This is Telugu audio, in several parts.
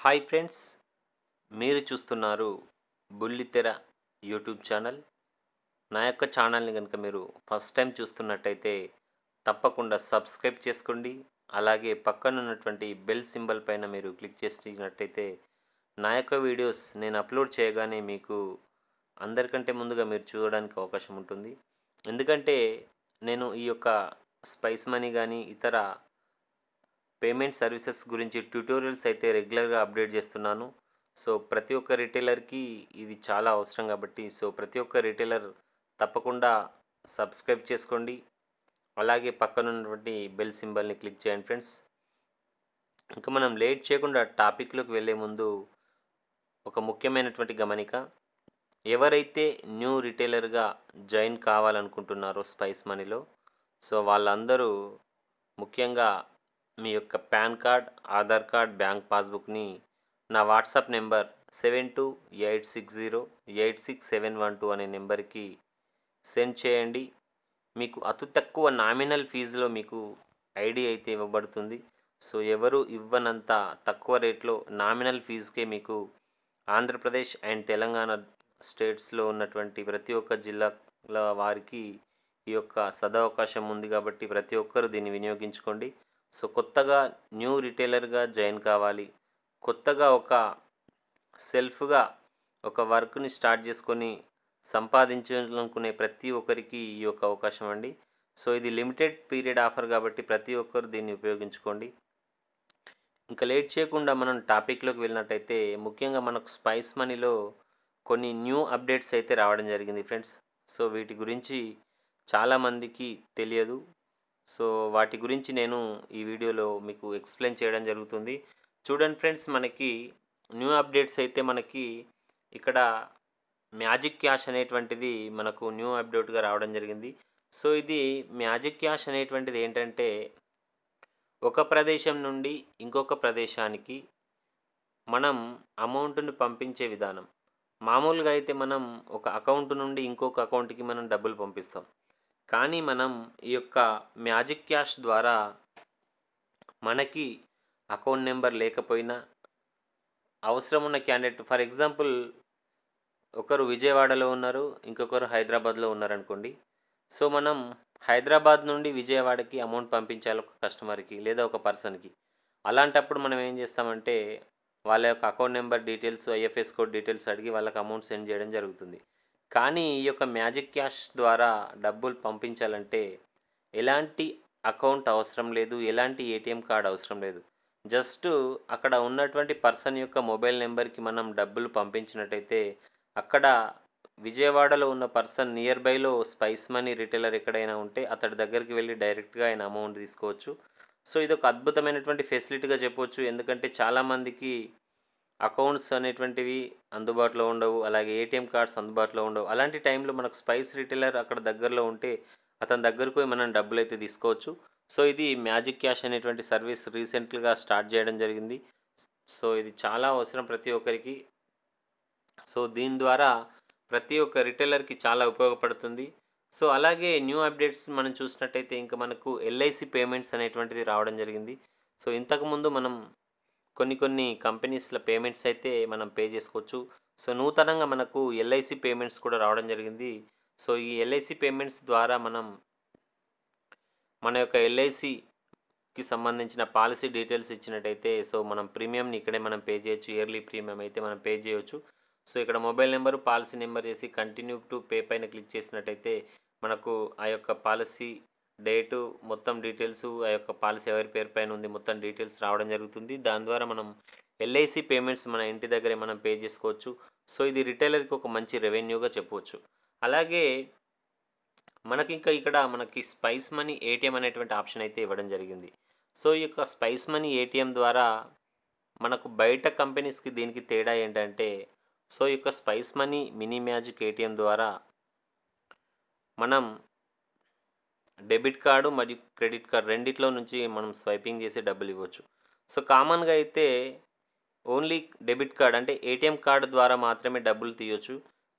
హాయ్ ఫ్రెండ్స్ మీరు చూస్తున్నారు బుల్లితెర యూట్యూబ్ ఛానల్ నా యొక్క ఛానల్ని కనుక మీరు ఫస్ట్ టైం చూస్తున్నట్టయితే తప్పకుండా సబ్స్క్రైబ్ చేసుకోండి అలాగే పక్కన ఉన్నటువంటి బెల్ సింబల్ పైన మీరు క్లిక్ చేసినట్టయితే నా యొక్క వీడియోస్ నేను అప్లోడ్ చేయగానే మీకు అందరికంటే ముందుగా మీరు చూడడానికి అవకాశం ఉంటుంది ఎందుకంటే నేను ఈ యొక్క స్పైస్ మనీ కానీ ఇతర పేమెంట్ సర్వీసెస్ గురించి ట్యూటోరియల్స్ అయితే రెగ్యులర్గా అప్డేట్ చేస్తున్నాను సో ప్రతి ఒక్క రిటైలర్కి ఇది చాలా అవసరం కాబట్టి సో ప్రతి ఒక్క రిటైలర్ తప్పకుండా సబ్స్క్రైబ్ చేసుకోండి అలాగే పక్కన ఉన్నటువంటి బెల్ సింబల్ని క్లిక్ చేయండి ఫ్రెండ్స్ ఇంకా మనం లేట్ చేయకుండా టాపిక్లోకి వెళ్ళే ముందు ఒక ముఖ్యమైనటువంటి గమనిక ఎవరైతే న్యూ రిటైలర్గా జాయిన్ కావాలనుకుంటున్నారో స్పైస్ మనీలో సో వాళ్ళందరూ ముఖ్యంగా మీ యొక్క pan card Aadhaar card bank పాస్బుక్ని నా WhatsApp number seven two eight six zero eight six seven one two అనే నెంబర్కి సెండ్ చేయండి మీకు అతి తక్కువ నామినల్ ఫీజులో మీకు ఐడి అయితే ఇవ్వబడుతుంది సో ఎవరు ఇవ్వనంత తక్కువ రేట్లో నామినల్ ఫీజుకే మీకు ఆంధ్రప్రదేశ్ అండ్ తెలంగాణ స్టేట్స్లో ఉన్నటువంటి ప్రతి ఒక్క జిల్లాల వారికి ఈ యొక్క సదవకాశం ఉంది కాబట్టి ప్రతి ఒక్కరూ దీన్ని వినియోగించుకోండి సో కొత్తగా న్యూ రిటైలర్గా జాయిన్ కావాలి కొత్తగా ఒక సెల్ఫ్గా ఒక వర్క్ని స్టార్ట్ చేసుకొని సంపాదించాలనుకునే ప్రతి ఒక్కరికి ఈ యొక్క అవకాశం అండి సో ఇది లిమిటెడ్ పీరియడ్ ఆఫర్ కాబట్టి ప్రతి ఒక్కరు దీన్ని ఉపయోగించుకోండి ఇంకా లేట్ చేయకుండా మనం టాపిక్లోకి వెళ్ళినట్టయితే ముఖ్యంగా మనకు స్పైస్ మనీలో కొన్ని న్యూ అప్డేట్స్ అయితే రావడం జరిగింది ఫ్రెండ్స్ సో వీటి గురించి చాలామందికి తెలియదు సో వాటి గురించి నేను ఈ వీడియోలో మీకు ఎక్స్ప్లెయిన్ చేయడం జరుగుతుంది చూడండి ఫ్రెండ్స్ మనకి న్యూ అప్డేట్స్ అయితే మనకి ఇక్కడ మ్యాజిక్ క్యాష్ అనేటువంటిది మనకు న్యూ అప్డేట్గా రావడం జరిగింది సో ఇది మ్యాజిక్ క్యాష్ అనేటువంటిది ఏంటంటే ఒక ప్రదేశం నుండి ఇంకొక ప్రదేశానికి మనం అమౌంట్ని పంపించే విధానం మామూలుగా అయితే మనం ఒక అకౌంట్ నుండి ఇంకొక అకౌంట్కి మనం డబ్బులు పంపిస్తాం కానీ మనం ఈ యొక్క మ్యాజిక్ క్యాష్ ద్వారా మనకి అకౌంట్ నెంబర్ లేకపోయినా అవసరం ఉన్న క్యాండిడేట్ ఫర్ ఎగ్జాంపుల్ ఒకరు విజయవాడలో ఉన్నారు ఇంకొకరు హైదరాబాద్లో ఉన్నారనుకోండి సో మనం హైదరాబాద్ నుండి విజయవాడకి అమౌంట్ పంపించాలి ఒక కస్టమర్కి లేదా ఒక పర్సన్కి అలాంటప్పుడు మనం ఏం చేస్తామంటే వాళ్ళ యొక్క account number details IFS code details అడిగి వాళ్ళకి అమౌంట్ సెండ్ చేయడం జరుగుతుంది కానీ ఈ యొక్క మ్యాజిక్ క్యాష్ ద్వారా డబ్బులు పంపించాలంటే ఎలాంటి అకౌంట్ అవసరం లేదు ఎలాంటి ఏటీఎం కార్డు అవసరం లేదు జస్ట్ అక్కడ ఉన్నటువంటి పర్సన్ యొక్క మొబైల్ నెంబర్కి మనం డబ్బులు పంపించినట్టయితే అక్కడ విజయవాడలో ఉన్న పర్సన్ నియర్ బైలో స్పైస్ మనీ రిటైలర్ ఎక్కడైనా ఉంటే అతడి దగ్గరికి వెళ్ళి డైరెక్ట్గా ఆయన అమౌంట్ తీసుకోవచ్చు సో ఇది ఒక అద్భుతమైనటువంటి ఫెసిలిటీగా చెప్పవచ్చు ఎందుకంటే చాలామందికి అకౌంట్స్ అనేటువంటివి అందుబాటులో ఉండవు అలాగే ఏటీఎం కార్డ్స్ అందుబాటులో ఉండవు అలాంటి టైంలో మనకు స్పైస్ రిటైలర్ అక్కడ దగ్గరలో ఉంటే అతని దగ్గరకు మనం డబ్బులు అయితే తీసుకోవచ్చు సో ఇది మ్యాజిక్ క్యాష్ అనేటువంటి సర్వీస్ రీసెంట్గా స్టార్ట్ చేయడం జరిగింది సో ఇది చాలా అవసరం ప్రతి ఒక్కరికి సో దీని ద్వారా ప్రతి ఒక్క రిటైలర్కి చాలా ఉపయోగపడుతుంది సో అలాగే న్యూ అప్డేట్స్ మనం చూసినట్టయితే ఇంకా మనకు ఎల్ఐసి పేమెంట్స్ అనేటువంటిది రావడం జరిగింది సో ఇంతకుముందు మనం కొన్ని కొన్ని కంపెనీస్ల పేమెంట్స్ అయితే మనం పే చేసుకోవచ్చు సో నూతనంగా మనకు ఎల్ఐసి పేమెంట్స్ కూడా రావడం జరిగింది సో ఈ ఎల్ఐసి పేమెంట్స్ ద్వారా మనం మన యొక్క ఎల్ఐసికి సంబంధించిన పాలసీ డీటెయిల్స్ ఇచ్చినట్టయితే సో మనం ప్రీమియంని ఇక్కడే మనం పే చేయొచ్చు ఇయర్లీ ప్రీమియం అయితే మనం పే చేయవచ్చు సో ఇక్కడ మొబైల్ నెంబరు పాలసీ నెంబర్ వేసి కంటిన్యూ టు పే పైన క్లిక్ చేసినట్టయితే మనకు ఆ యొక్క పాలసీ డేటు మొత్తం డీటెయిల్స్ ఆ యొక్క పాలసీ ఎవరి పేరు పైన ఉంది మొత్తం డీటెయిల్స్ రావడం జరుగుతుంది దాని ద్వారా మనం ఎల్ఐసి పేమెంట్స్ మన ఇంటి దగ్గరే మనం పే చేసుకోవచ్చు సో ఇది రిటైలర్కి ఒక మంచి రెవెన్యూగా చెప్పవచ్చు అలాగే మనకి ఇంకా ఇక్కడ మనకి స్పైస్ మనీ ఏటీఎం అనేటువంటి ఆప్షన్ అయితే ఇవ్వడం జరిగింది సో ఈ యొక్క స్పైస్ మనీ ఏటీఎం ద్వారా మనకు బయట కంపెనీస్కి దీనికి తేడా ఏంటంటే సో ఈ యొక్క spice money mini magic ATM ద్వారా మనం డెబిట్ కార్డు మరియు క్రెడిట్ కార్డు రెండిట్లో నుంచి మనం స్వైపింగ్ చేసి డబ్బులు ఇవ్వచ్చు సో కామన్గా అయితే ఓన్లీ డెబిట్ కార్డ్ అంటే ఏటీఎం కార్డు ద్వారా మాత్రమే డబ్బులు తీయవచ్చు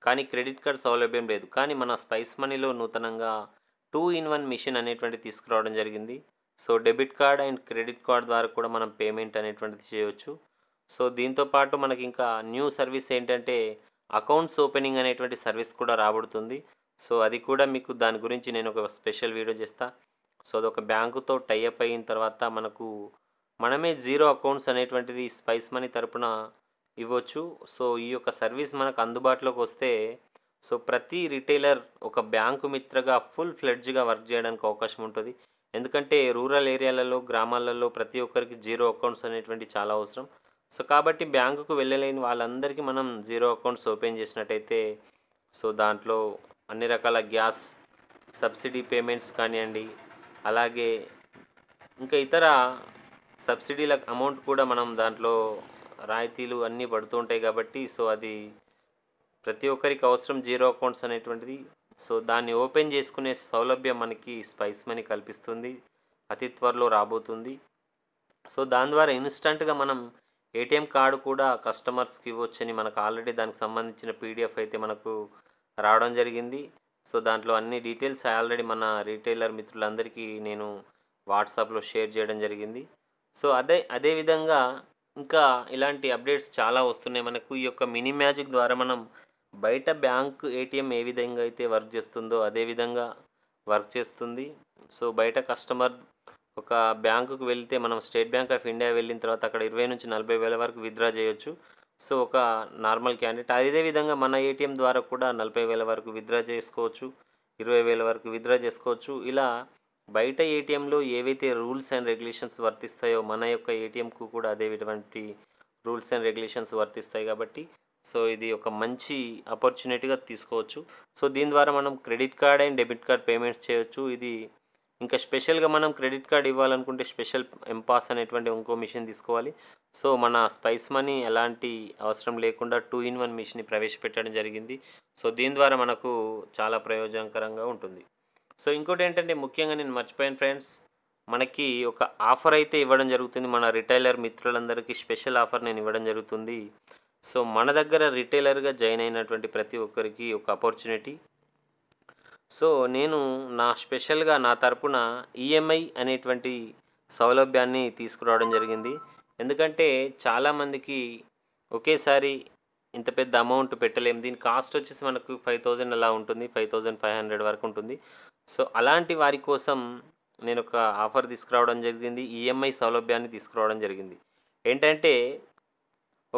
కానీ క్రెడిట్ కార్డ్ సౌలభ్యం లేదు కానీ మన స్పైస్ మనీలో నూతనంగా టూ ఇన్ వన్ మిషన్ అనేటువంటి తీసుకురావడం జరిగింది so debit card and credit card ద్వారా కూడా మనం పేమెంట్ అనేటువంటిది చేయవచ్చు సో దీంతోపాటు మనకి ఇంకా న్యూ సర్వీస్ ఏంటంటే అకౌంట్స్ ఓపెనింగ్ అనేటువంటి సర్వీస్ కూడా రాబడుతుంది సో అది కూడా మీకు దాని గురించి నేను ఒక స్పెషల్ వీడియో చేస్తా సో అదొక బ్యాంకుతో టైఅప్ అయిన తర్వాత మనకు మనమే జీరో అకౌంట్స్ అనేటువంటిది స్పైస్ మనీ తరపున ఇవ్వచ్చు సో ఈ యొక్క సర్వీస్ మనకు అందుబాటులోకి వస్తే సో ప్రతి రిటైలర్ ఒక బ్యాంకు మిత్రగా ఫుల్ ఫ్లెడ్జ్గా వర్క్ చేయడానికి అవకాశం ఉంటుంది ఎందుకంటే రూరల్ ఏరియాలలో గ్రామాలలో ప్రతి ఒక్కరికి జీరో అకౌంట్స్ అనేటువంటి చాలా అవసరం సో కాబట్టి బ్యాంకుకు వెళ్ళలేని వాళ్ళందరికీ మనం జీరో అకౌంట్స్ ఓపెన్ చేసినట్టయితే సో దాంట్లో అన్ని రకాల గ్యాస్ సబ్సిడీ పేమెంట్స్ కానివ్వండి అలాగే ఇంకా ఇతర సబ్సిడీల అమౌంట్ కూడా మనం దాంట్లో రాయితీలు అన్నీ పడుతుంటాయి కాబట్టి సో అది ప్రతి ఒక్కరికి అవసరం జీరో అకౌంట్స్ అనేటువంటిది సో దాన్ని ఓపెన్ చేసుకునే సౌలభ్యం మనకి స్పైస్ మనీ కల్పిస్తుంది అతి త్వరలో రాబోతుంది సో దాని ద్వారా ఇన్స్టంట్గా మనం ఏటీఎం కార్డు కూడా కస్టమర్స్కి ఇవ్వచ్చని మనకు ఆల్రెడీ దానికి సంబంధించిన పీడిఎఫ్ అయితే మనకు రావడం జరిగింది సో దాంట్లో అన్ని డీటెయిల్స్ ఆల్రెడీ మన రీటైలర్ మిత్రులందరికీ నేను వాట్సాప్లో షేర్ చేయడం జరిగింది సో అదే అదేవిధంగా ఇంకా ఇలాంటి అప్డేట్స్ చాలా వస్తున్నాయి మనకు ఈ యొక్క మినీ మ్యాజిక్ ద్వారా మనం బయట బ్యాంక్ ఏటీఎం ఏ విధంగా అయితే వర్క్ చేస్తుందో అదేవిధంగా వర్క్ చేస్తుంది సో బయట కస్టమర్ ఒక బ్యాంకుకు వెళ్తే మనం స్టేట్ బ్యాంక్ ఆఫ్ ఇండియా వెళ్ళిన తర్వాత అక్కడ ఇరవై నుంచి నలభై వేల వరకు విత్డ్రా చేయొచ్చు సో ఒక నార్మల్ క్యాండిడేట్ అదే విధంగా మన ఏటీఎం ద్వారా కూడా నలభై వేల వరకు విత్డ్రా చేసుకోవచ్చు ఇరవై వేల వరకు విత్డ్రా చేసుకోవచ్చు ఇలా బయట ఏటీఎంలో ఏవైతే రూల్స్ అండ్ రెగ్యులేషన్స్ వర్తిస్తాయో మన యొక్క ఏటీఎంకు కూడా అదే విధమైన రూల్స్ అండ్ రెగ్యులేషన్స్ వర్తిస్తాయి కాబట్టి సో ఇది ఒక మంచి ఆపర్చునిటీగా తీసుకోవచ్చు సో దీని ద్వారా మనం credit card and debit card payments చేయవచ్చు ఇది ఇంకా స్పెషల్గా మనం క్రెడిట్ కార్డ్ ఇవ్వాలనుకుంటే స్పెషల్ ఎంపాస్ అనేటువంటి ఇంకో మిషన్ తీసుకోవాలి సో మన స్పైస్ మనీ ఎలాంటి అవసరం లేకుండా టూ ఇన్ వన్ మిషన్ని ప్రవేశపెట్టడం జరిగింది సో దీని ద్వారా మనకు చాలా ప్రయోజనకరంగా ఉంటుంది సో ఇంకోటి ఏంటంటే ముఖ్యంగా నేను మర్చిపోయాను ఫ్రెండ్స్ మనకి ఒక ఆఫర్ అయితే ఇవ్వడం జరుగుతుంది మన రిటైలర్ మిత్రులందరికీ స్పెషల్ ఆఫర్ నేను ఇవ్వడం జరుగుతుంది సో మన దగ్గర రిటైలర్గా జాయిన్ అయినటువంటి ప్రతి ఒక్కరికి ఒక ఆపర్చునిటీ సో నేను నా స్పెషల్గా నా తరపున ఈఎంఐ అనేటువంటి సౌలభ్యాన్ని తీసుకురావడం జరిగింది ఎందుకంటే చాలామందికి ఒకేసారి ఇంత పెద్ద అమౌంట్ పెట్టలేము దీని కాస్ట్ వచ్చేసి మనకు ఫైవ్ థౌజండ్ అలా ఉంటుంది ఫైవ్ థౌజండ్ ఫైవ్ హండ్రెడ్ వరకు ఉంటుంది సో అలాంటి వారి కోసం నేను ఒక ఆఫర్ తీసుకురావడం జరిగింది ఈఎంఐ సౌలభ్యాన్ని తీసుకురావడం జరిగింది ఏంటంటే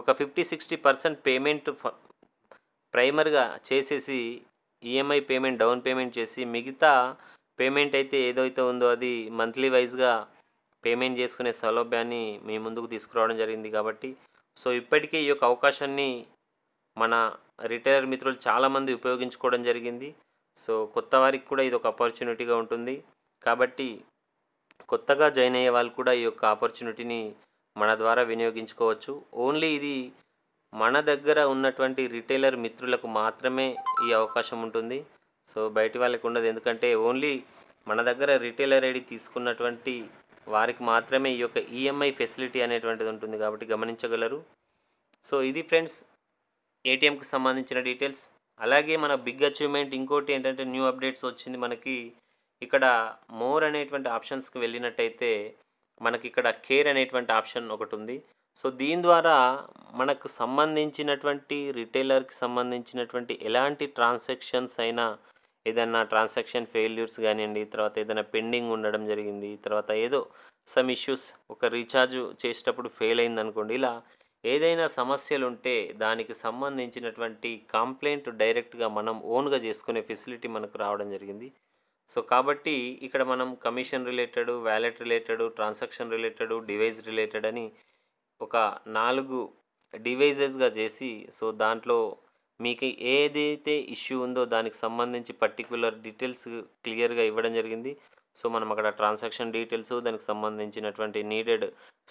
ఒక ఫిఫ్టీ సిక్స్టీ పర్సెంట్ పేమెంట్ ప్రైమర్గా చేసేసి ఈఎంఐ పేమెంట్ డౌన్ పేమెంట్ చేసి మిగతా పేమెంట్ అయితే ఏదైతే ఉందో అది మంత్లీ వైజ్గా పేమెంట్ చేసుకునే సౌలభ్యాన్ని మీ ముందుకు తీసుకురావడం జరిగింది కాబట్టి సో ఇప్పటికే ఈ యొక్క అవకాశాన్ని మన రిటైలర్ మిత్రులు చాలామంది ఉపయోగించుకోవడం జరిగింది సో కొత్త వారికి కూడా ఇది ఒక ఆపర్చునిటీగా ఉంటుంది కాబట్టి కొత్తగా జాయిన్ అయ్యే వాళ్ళు కూడా ఈ యొక్క ఆపర్చునిటీని మన ద్వారా వినియోగించుకోవచ్చు ఓన్లీ ఇది మన దగ్గర ఉన్నటువంటి రిటైలర్ మిత్రులకు మాత్రమే ఈ అవకాశం ఉంటుంది సో బయటి వాళ్ళకి ఉండదు ఎందుకంటే ఓన్లీ మన దగ్గర రిటైలర్ ఐడి తీసుకున్నటువంటి వారికి మాత్రమే ఈ యొక్క ఈఎంఐ ఫెసిలిటీ అనేటువంటిది ఉంటుంది కాబట్టి గమనించగలరు సో ఇది ఫ్రెండ్స్ ఏటీఎంకి సంబంధించిన డీటెయిల్స్ అలాగే మన బిగ్ అచీవ్మెంట్ ఇంకోటి ఏంటంటే న్యూ అప్డేట్స్ వచ్చింది మనకి ఇక్కడ మోర్ అనేటువంటి ఆప్షన్స్కి వెళ్ళినట్టయితే మనకి ఇక్కడ కేర్ అనేటువంటి ఆప్షన్ ఒకటి ఉంది సో దీని ద్వారా మనకు సంబంధించినటువంటి రిటైలర్కి సంబంధించినటువంటి ఎలాంటి ట్రాన్సాక్షన్స్ అయినా ఏదైనా ట్రాన్సాక్షన్ ఫెయిల్యూర్స్ కానివ్వండి తర్వాత ఏదైనా పెండింగ్ ఉండడం జరిగింది తర్వాత ఏదో సమ్ ఇష్యూస్ ఒక రీఛార్జ్ చేసేటప్పుడు ఫెయిల్ అయింది అనుకోండి ఇలా ఏదైనా సమస్యలు ఉంటే దానికి సంబంధించినటువంటి కంప్లైంట్ డైరెక్ట్గా మనం ఓన్గా చేసుకునే ఫెసిలిటీ మనకు రావడం జరిగింది సో కాబట్టి ఇక్కడ మనం commission related wallet related transaction related device related అని ఒక నాలుగు డివైజెస్గా చేసి సో దాంట్లో మీకు ఏదైతే ఇష్యూ ఉందో దానికి సంబంధించి పర్టిక్యులర్ డీటెయిల్స్ క్లియర్గా ఇవ్వడం జరిగింది సో మనం అక్కడ ట్రాన్సాక్షన్ డీటెయిల్స్ దానికి సంబంధించినటువంటి నీడెడ్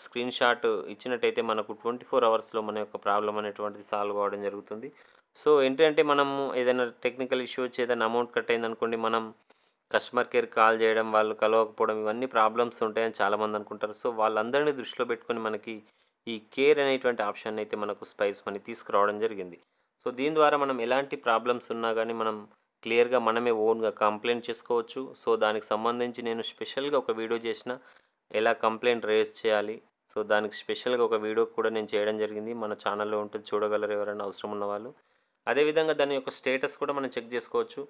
స్క్రీన్ షాట్ ఇచ్చినట్టయితే మనకు ట్వంటీ ఫోర్ అవర్స్లో మన యొక్క ప్రాబ్లం అనేటువంటిది సాల్వ్ అవ్వడం జరుగుతుంది సో ఏంటంటే మనము ఏదైనా టెక్నికల్ ఇష్యూ వచ్చి ఏదైనా అమౌంట్ కట్ అయింది అనుకోండి మనం కస్టమర్ కేర్ కాల్ చేయడం వాళ్ళు కలవకపోవడం ఇవన్నీ ప్రాబ్లమ్స్ ఉంటాయని చాలామంది అనుకుంటారు సో వాళ్ళందరినీ దృష్టిలో పెట్టుకొని మనకి ఈ కేర్ అనేటువంటి ఆప్షన్ అయితే మనకు స్పైస్ మనీ తీసుకురావడం జరిగింది సో దీని ద్వారా మనం ఎలాంటి ప్రాబ్లమ్స్ ఉన్నా కానీ మనం క్లియర్గా మనమే ఓన్గా కంప్లైంట్ చేసుకోవచ్చు సో దానికి సంబంధించి నేను స్పెషల్గా ఒక వీడియో చేసిన ఎలా కంప్లైంట్ రేజ్ చేయాలి సో దానికి స్పెషల్గా ఒక వీడియో కూడా నేను చేయడం జరిగింది మన ఛానల్లో ఉంటుంది చూడగలరు ఎవరైనా అవసరం ఉన్నవాళ్ళు అదేవిధంగా దాని యొక్క స్టేటస్ కూడా మనం చెక్ చేసుకోవచ్చు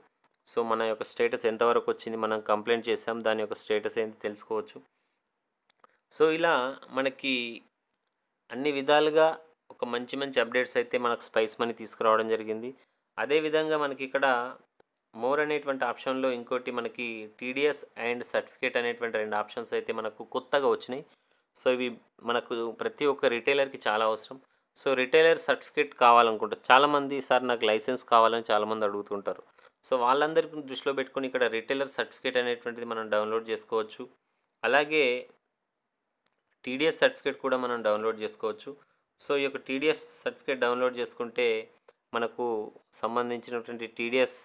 సో మన యొక్క స్టేటస్ ఎంతవరకు వచ్చింది మనం కంప్లైంట్ చేసాం దాని యొక్క స్టేటస్ ఏంటి తెలుసుకోవచ్చు సో ఇలా మనకి అన్ని విధాలుగా ఒక మంచి మంచి అప్డేట్స్ అయితే మనకు స్పైస్ మనీ తీసుకురావడం జరిగింది అదేవిధంగా మనకి ఇక్కడ మోర్ అనేటువంటి ఆప్షన్లో ఇంకోటి మనకి టీడీఎస్ అండ్ సర్టిఫికేట్ అనేటువంటి రెండు ఆప్షన్స్ అయితే మనకు కొత్తగా వచ్చినాయి సో ఇవి మనకు ప్రతి ఒక్క రిటైలర్కి చాలా అవసరం సో రిటైలర్ సర్టిఫికేట్ కావాలనుకుంటారు చాలామంది సార్ నాకు లైసెన్స్ కావాలని చాలామంది అడుగుతుంటారు సో వాళ్ళందరికీ దృష్టిలో పెట్టుకుని ఇక్కడ రిటైలర్ సర్టిఫికేట్ అనేటువంటిది మనం డౌన్లోడ్ చేసుకోవచ్చు అలాగే టీడీఎస్ సర్టిఫికేట్ కూడా మనం డౌన్లోడ్ చేసుకోవచ్చు సో ఈ యొక్క టీడీఎస్ సర్టిఫికేట్ డౌన్లోడ్ చేసుకుంటే మనకు సంబంధించినటువంటి టీడీఎస్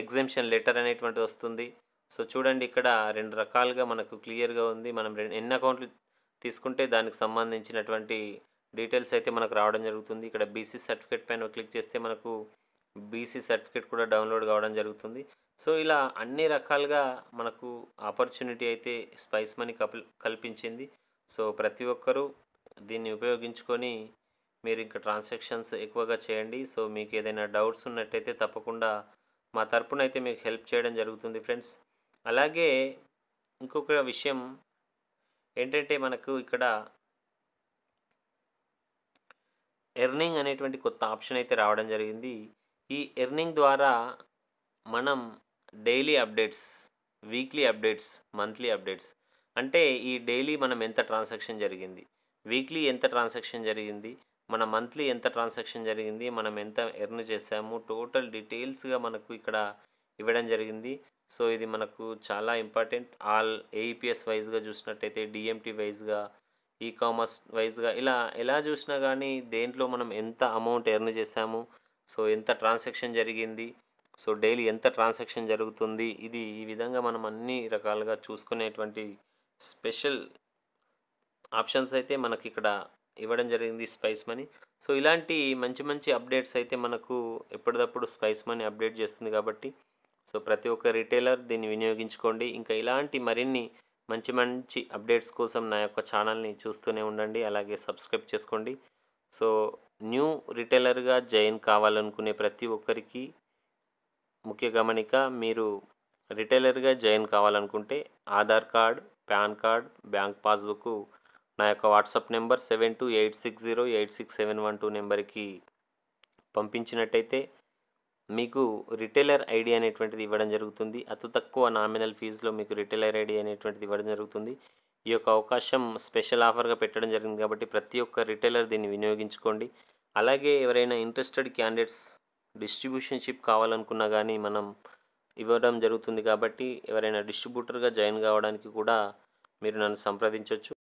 ఎగ్జామ్షన్ లెటర్ అనేటువంటిది వస్తుంది సో చూడండి ఇక్కడ రెండు రకాలుగా మనకు క్లియర్గా ఉంది మనం రెండు ఎన్ని అకౌంట్లు తీసుకుంటే దానికి సంబంధించినటువంటి డీటెయిల్స్ అయితే మనకు రావడం జరుగుతుంది ఇక్కడ బీసీ సర్టిఫికేట్ పైన క్లిక్ చేస్తే మనకు బీసీ సర్టిఫికేట్ కూడా డౌన్లోడ్ కావడం జరుగుతుంది సో ఇలా అన్ని రకాలుగా మనకు ఆపర్చునిటీ అయితే స్పైస్ మనీ కల్పించింది సో ప్రతి ఒక్కరూ దీన్ని ఉపయోగించుకొని మీరు ఇంకా ట్రాన్సాక్షన్స్ ఎక్కువగా చేయండి సో మీకు ఏదైనా డౌట్స్ ఉన్నట్టయితే తప్పకుండా మా తరపున అయితే మీకు హెల్ప్ చేయడం జరుగుతుంది ఫ్రెండ్స్ అలాగే ఇంకొక విషయం ఏంటంటే మనకు ఇక్కడ ఎర్నింగ్ అనేటువంటి కొత్త ఆప్షన్ అయితే రావడం జరిగింది ఈ ఎర్నింగ్ ద్వారా మనం daily updates weekly updates monthly updates అంటే ఈ డైలీ మనం ఎంత ట్రాన్సాక్షన్ జరిగింది వీక్లీ ఎంత ట్రాన్సాక్షన్ జరిగింది మన మంత్లీ ఎంత ట్రాన్సాక్షన్ జరిగింది మనం ఎంత ఎర్న్ చేసాము టోటల్ డీటెయిల్స్గా మనకు ఇక్కడ ఇవ్వడం జరిగింది సో ఇది మనకు చాలా ఇంపార్టెంట్ ఆల్ ఏఈపిఎస్ వైజ్గా చూసినట్టయితే డిఎంటీ వైజ్గా ఈ కామర్స్ వైజ్గా ఇలా ఎలా చూసినా కానీ దేంట్లో మనం ఎంత అమౌంట్ ఎర్న్ చేసాము సో ఎంత ట్రాన్సాక్షన్ జరిగింది సో డైలీ ఎంత ట్రాన్సాక్షన్ జరుగుతుంది ఇది ఈ విధంగా మనం అన్ని రకాలుగా చూసుకునేటువంటి స్పెషల్ ఆప్షన్స్ అయితే మనకి ఇక్కడ ఇవ్వడం జరిగింది స్పైస్ మనీ సో ఇలాంటి మంచి మంచి అప్డేట్స్ అయితే మనకు ఎప్పటికప్పుడు స్పైస్ మనీ అప్డేట్ చేస్తుంది కాబట్టి సో ప్రతి ఒక్క రిటైలర్ దీన్ని వినియోగించుకోండి ఇంకా ఇలాంటి మరిన్ని మంచి మంచి అప్డేట్స్ కోసం నా యొక్క ఛానల్ని చూస్తూనే ఉండండి అలాగే సబ్స్క్రైబ్ చేసుకోండి సో న్యూ రిటైలర్గా జాయిన్ కావాలనుకునే ప్రతి ఒక్కరికి ముఖ్య గమనిక మీరు రిటైలర్గా జాయిన్ కావాలనుకుంటే Aadhaar card pan card bank passbook నా యొక్క WhatsApp number seven two eight six zero eight six seven one two నెంబర్కి పంపించినట్టయితే మీకు రిటైలర్ ఐడి అనేటువంటిది ఇవ్వడం జరుగుతుంది అతి తక్కువ నామినల్ ఫీజులో మీకు రిటైలర్ ఐడి అనేటువంటిది ఇవ్వడం జరుగుతుంది ఈ యొక్క అవకాశం స్పెషల్ ఆఫర్గా పెట్టడం జరిగింది కాబట్టి ప్రతి ఒక్క రిటైలర్ దీన్ని వినియోగించుకోండి అలాగే ఎవరైనా ఇంట్రెస్టెడ్ క్యాండిడేట్స్ డిస్ట్రిబ్యూషన్షిప్ కావాలనుకున్నా కానీ మనం ఇవ్వడం జరుగుతుంది కాబట్టి ఎవరైనా డిస్ట్రిబ్యూటర్గా జాయిన్ కావడానికి కూడా మీరు నన్ను సంప్రదించవచ్చు